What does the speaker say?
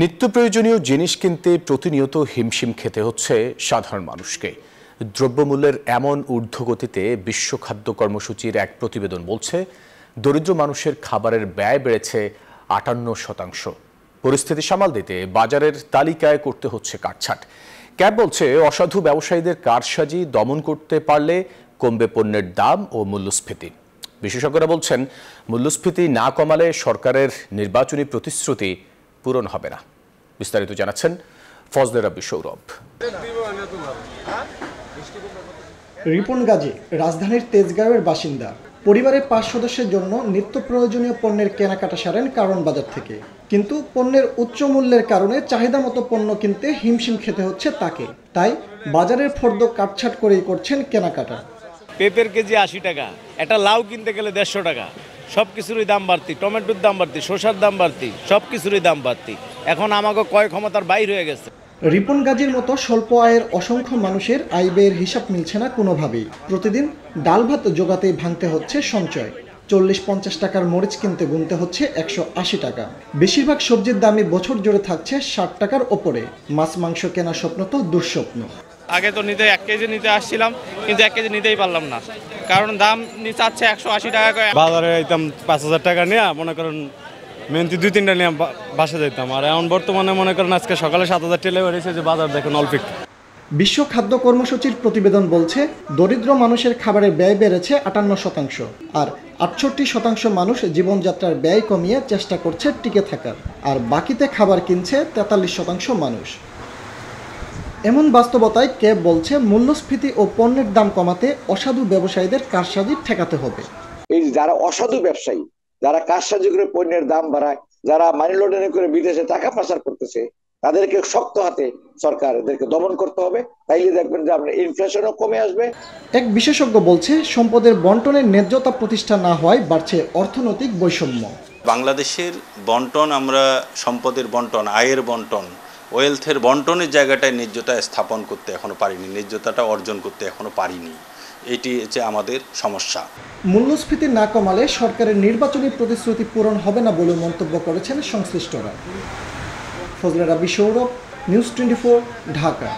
নিত্য প্রয়োজনীয় জিনিস কিনতে প্রতিনিয়ত হিমশিম খেতে হচ্ছে সাধারণ মানুষকে দ্রব্যমূল্যের এমন ঊর্ধ্বগতিতে বিশ্ব খাদ্য কর্মসূচির এক প্রতিবেদন বলছে দরিদ্র মানুষের খাবারের ব্যয় বেড়েছে আটান্ন শতাংশ পরিস্থিতি সামাল দিতে বাজারের তালিকায় করতে হচ্ছে কাটছাট ক্যাব বলছে অসাধু ব্যবসায়ীদের কারসাজি দমন করতে পারলে কমবে পণ্যের দাম ও মূল্যস্ফীতি বিশেষজ্ঞরা বলছেন মূল্যস্ফীতি না কমালে সরকারের নির্বাচনী প্রতিশ্রুতি পূরণ হবে না বিস্তারিত জানাচ্ছেন ফজলের রবি সৌরভ রিপন গাজী রাজধানীর তেজগাঁওয়ের বাসিন্দা পরিবারের পাঁচ সদস্যের জন্য নিত্য প্রয়োজনীয় পণ্যের কেনাকাটা সারেন কারণ বাজার থেকে কিন্তু পণ্যের উচ্চ মূল্যের কারণে চাহিদা মতো পণ্য কিনতে হিমশিম খেতে হচ্ছে তাকে তাই বাজারের ফর্দ কাটছাট করেই করছেন কেনাকাটা পেঁপের কেজি আশি টাকা একটা লাউ কিনতে গেলে দেড়শো টাকা সব কিছুরই দাম বাড়তি টমেটোর দাম বাড়তি শসার দাম বাড়তি সব কিছুরই দাম বাড়তি এখন আমাকে কয় ক্ষমতার বাইর হয়ে গেছে রিপন গাজীর মতো স্বল্প আয়ের অসংখ্য মানুষের আয় ব্যয়ের হিসাব মিলছে না কোনোভাবেই প্রতিদিন ডাল ভাত জোগাতে ভাঙতে হচ্ছে সঞ্চয় চল্লিশ পঞ্চাশ টাকার মরিচ কিনতে গুনতে হচ্ছে একশো আশি টাকা বেশিরভাগ সবজির দামই বছর জুড়ে থাকছে ষাট টাকার ওপরে মাছ মাংস কেনা স্বপ্ন তো দুঃস্বপ্ন আগে তো নিতে এক কেজি নিতে আসছিলাম কিন্তু এক কেজি নিতেই পারলাম না কারণ দাম চাচ্ছে একশো আশি টাকা করে বাজারে যেতাম পাঁচ হাজার টাকা নিয়ে মনে করেন মেহনতি দুই তিনটা নিয়ে বাসা যেতাম আর এখন বর্তমানে মনে করেন আজকে সকালে সাত হাজার টেলে বেড়েছে যে বাজার দেখেন অল্প বিশ্ব খাদ্য কর্মসূচির প্রতিবেদন বলছে দরিদ্র মানুষের খাবারের ব্যয় বেড়েছে আটান্ন শতাংশ আর আটষট্টি শতাংশ মানুষ জীবনযাত্রার ব্যয় কমিয়ে চেষ্টা করছে টিকে থাকার আর বাকিতে খাবার কিনছে তেতাল্লিশ শতাংশ মানুষ এমন বাস্তবতায় কে বলছে মূল্যস্ফীতি ও পণ্যের দাম কমাতে অসাধু ব্যবসায়ীদের কারসাজি ঠেকাতে হবে এই যারা অসাধু ব্যবসায়ী যারা কারসাজি করে পণ্যের দাম বাড়ায় যারা মানি লন্ডারিং করে বিদেশে টাকা পাচার করতেছে তাদেরকে শক্ত হাতে সরকার এদেরকে দমন করতে হবে তাইলে দেখবেন যে আপনার ইনফ্লেশনও কমে আসবে এক বিশেষজ্ঞ বলছে সম্পদের বন্টনের ন্যায্যতা প্রতিষ্ঠা না হওয়ায় বাড়ছে অর্থনৈতিক বৈষম্য বাংলাদেশের বন্টন আমরা সম্পদের বন্টন আয়ের বন্টন ওয়েলথের বন্টনের জায়গাটায় ন্যায্যতা স্থাপন করতে এখনও পারিনি ন্যায্যতাটা অর্জন করতে এখনও পারিনি এটি হচ্ছে আমাদের সমস্যা মূল্যস্ফীতি না কমালে সরকারের নির্বাচনী প্রতিশ্রুতি পূরণ হবে না বলে মন্তব্য করেছেন সংশ্লিষ্টরা ফজলে রাবি সৌরভ নিউজ টোয়েন্টি ঢাকা